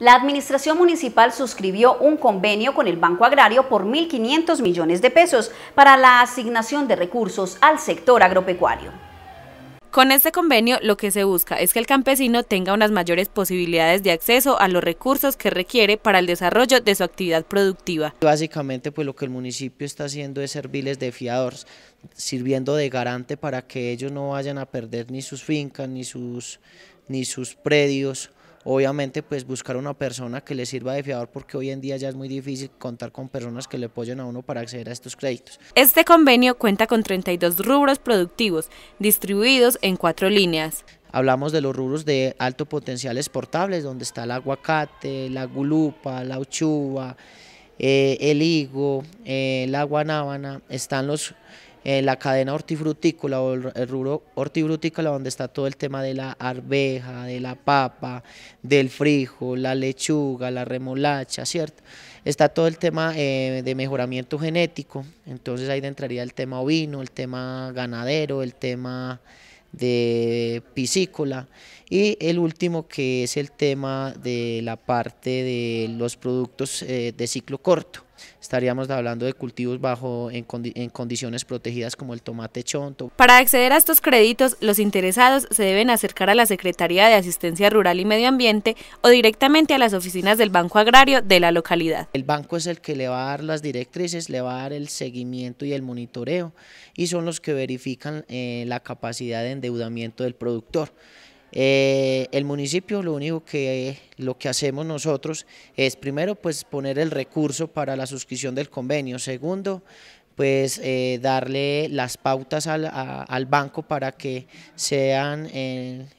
La Administración Municipal suscribió un convenio con el Banco Agrario por 1.500 millones de pesos para la asignación de recursos al sector agropecuario. Con este convenio lo que se busca es que el campesino tenga unas mayores posibilidades de acceso a los recursos que requiere para el desarrollo de su actividad productiva. Básicamente pues lo que el municipio está haciendo es servirles de fiadores, sirviendo de garante para que ellos no vayan a perder ni sus fincas, ni sus, ni sus predios, Obviamente, pues buscar una persona que le sirva de fiador porque hoy en día ya es muy difícil contar con personas que le apoyen a uno para acceder a estos créditos. Este convenio cuenta con 32 rubros productivos distribuidos en cuatro líneas. Hablamos de los rubros de alto potencial exportables, donde está el aguacate, la gulupa, la uchuva, eh, el higo, eh, la guanábana, están los en la cadena hortifrutícola o el rubro hortifrutícola donde está todo el tema de la arveja, de la papa, del frijol, la lechuga, la remolacha, ¿cierto? Está todo el tema eh, de mejoramiento genético, entonces ahí entraría el tema ovino, el tema ganadero, el tema de piscícola y el último que es el tema de la parte de los productos eh, de ciclo corto estaríamos hablando de cultivos bajo en, condiciones protegidas como el tomate chonto. Para acceder a estos créditos, los interesados se deben acercar a la Secretaría de Asistencia Rural y Medio Ambiente o directamente a las oficinas del Banco Agrario de la localidad. El banco es el que le va a dar las directrices, le va a dar el seguimiento y el monitoreo y son los que verifican eh, la capacidad de endeudamiento del productor. Eh, el municipio lo único que, lo que hacemos nosotros es primero pues poner el recurso para la suscripción del convenio, segundo pues eh, darle las pautas al, banco para que sean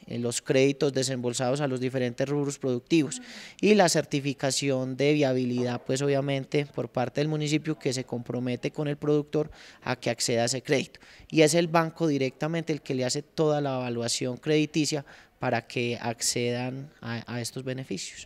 los créditos desembolsados a los diferentes rubros productivos y la certificación de viabilidad pues obviamente por parte del municipio que se compromete con el productor a que acceda a ese crédito y es el banco directamente el que le hace toda la evaluación crediticia para que accedan a estos beneficios.